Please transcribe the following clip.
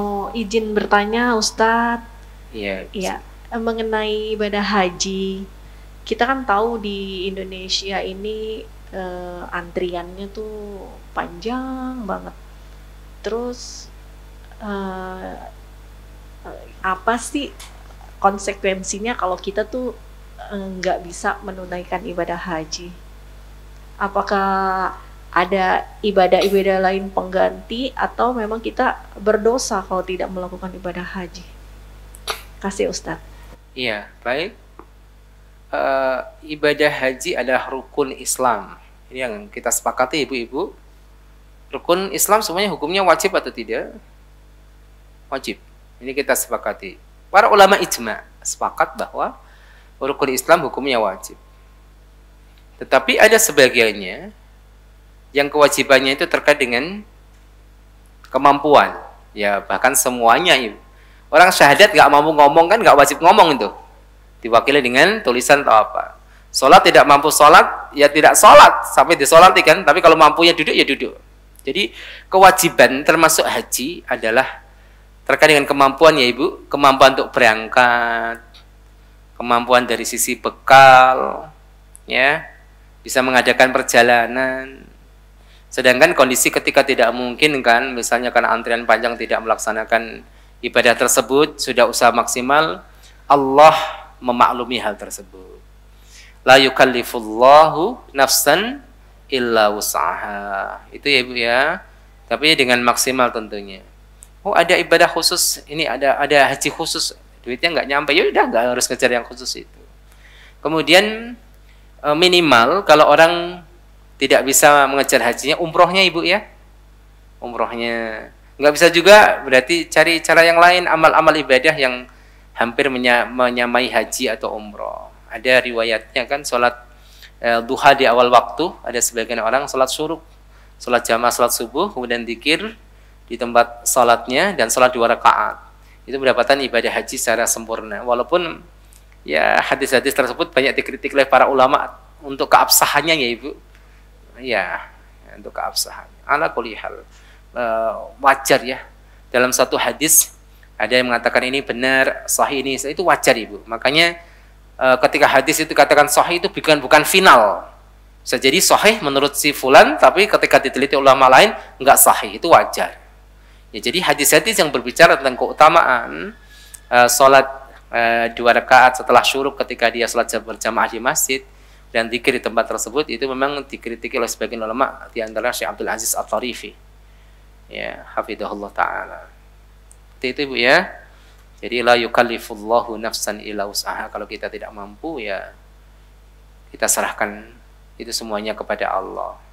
oh, izin bertanya Ustadz. Iya. Iya. Mengenai ibadah haji, kita kan tahu di Indonesia ini eh, antriannya tuh panjang banget. Terus eh, apa sih konsekuensinya kalau kita tuh eh, nggak eh, bisa menunaikan ibadah haji? Apakah ada ibadah-ibadah lain pengganti atau memang kita berdosa kalau tidak melakukan ibadah haji? Kasih Ustadz. Iya, baik. Uh, ibadah haji adalah rukun Islam. Ini yang kita sepakati ibu-ibu. Rukun Islam semuanya hukumnya wajib atau tidak? Wajib. Ini kita sepakati. Para ulama ijma sepakat bahwa rukun Islam hukumnya wajib. Tetapi ada sebagiannya yang kewajibannya itu terkait dengan kemampuan ya bahkan semuanya ibu. orang syahadat nggak mampu ngomong kan nggak wajib ngomong itu diwakili dengan tulisan atau apa sholat tidak mampu sholat ya tidak sholat sampai disolat kan tapi kalau mampunya duduk ya duduk jadi kewajiban termasuk haji adalah terkait dengan kemampuan ya ibu kemampuan untuk berangkat kemampuan dari sisi bekal ya bisa mengadakan perjalanan Sedangkan kondisi ketika tidak mungkin kan, misalnya karena antrian panjang tidak melaksanakan ibadah tersebut, sudah usaha maksimal, Allah memaklumi hal tersebut. La yukallifullahu nafsan illa usaha. Itu ya Ibu ya. Tapi dengan maksimal tentunya. Oh ada ibadah khusus, ini ada ada haji khusus, duitnya nggak nyampe, ya udah nggak harus ngejar yang khusus itu. Kemudian eh, minimal kalau orang tidak bisa mengejar hajinya, umrohnya ibu ya, umrohnya nggak bisa juga berarti cari cara yang lain amal-amal ibadah yang hampir menyamai haji atau umroh. Ada riwayatnya kan sholat e, duha di awal waktu, ada sebagian orang sholat suruh, sholat jamaah, sholat subuh, kemudian dikir di tempat sholatnya dan sholat dua rakaat. Itu mendapatkan ibadah haji secara sempurna. Walaupun ya hadis-hadis tersebut banyak dikritik oleh para ulama untuk keabsahannya ya ibu ya untuk keabsahan ala kulihal eh, wajar ya dalam satu hadis ada yang mengatakan ini benar sahih ini itu wajar ibu makanya eh, ketika hadis itu katakan sahih itu bukan bukan final bisa jadi sahih menurut si fulan tapi ketika diteliti ulama lain nggak sahih itu wajar ya jadi hadis-hadis yang berbicara tentang keutamaan uh, sholat uh, dua rakaat setelah syuruk ketika dia sholat berjamaah di masjid dan dikir di tempat tersebut itu memang dikritik oleh sebagian ulama di antara Syekh Abdul Aziz At-Tarifi. Ya, hafizahullah taala. itu Ibu ya. Jadi la yukallifullahu nafsan illa usaha. Kalau kita tidak mampu ya kita serahkan itu semuanya kepada Allah.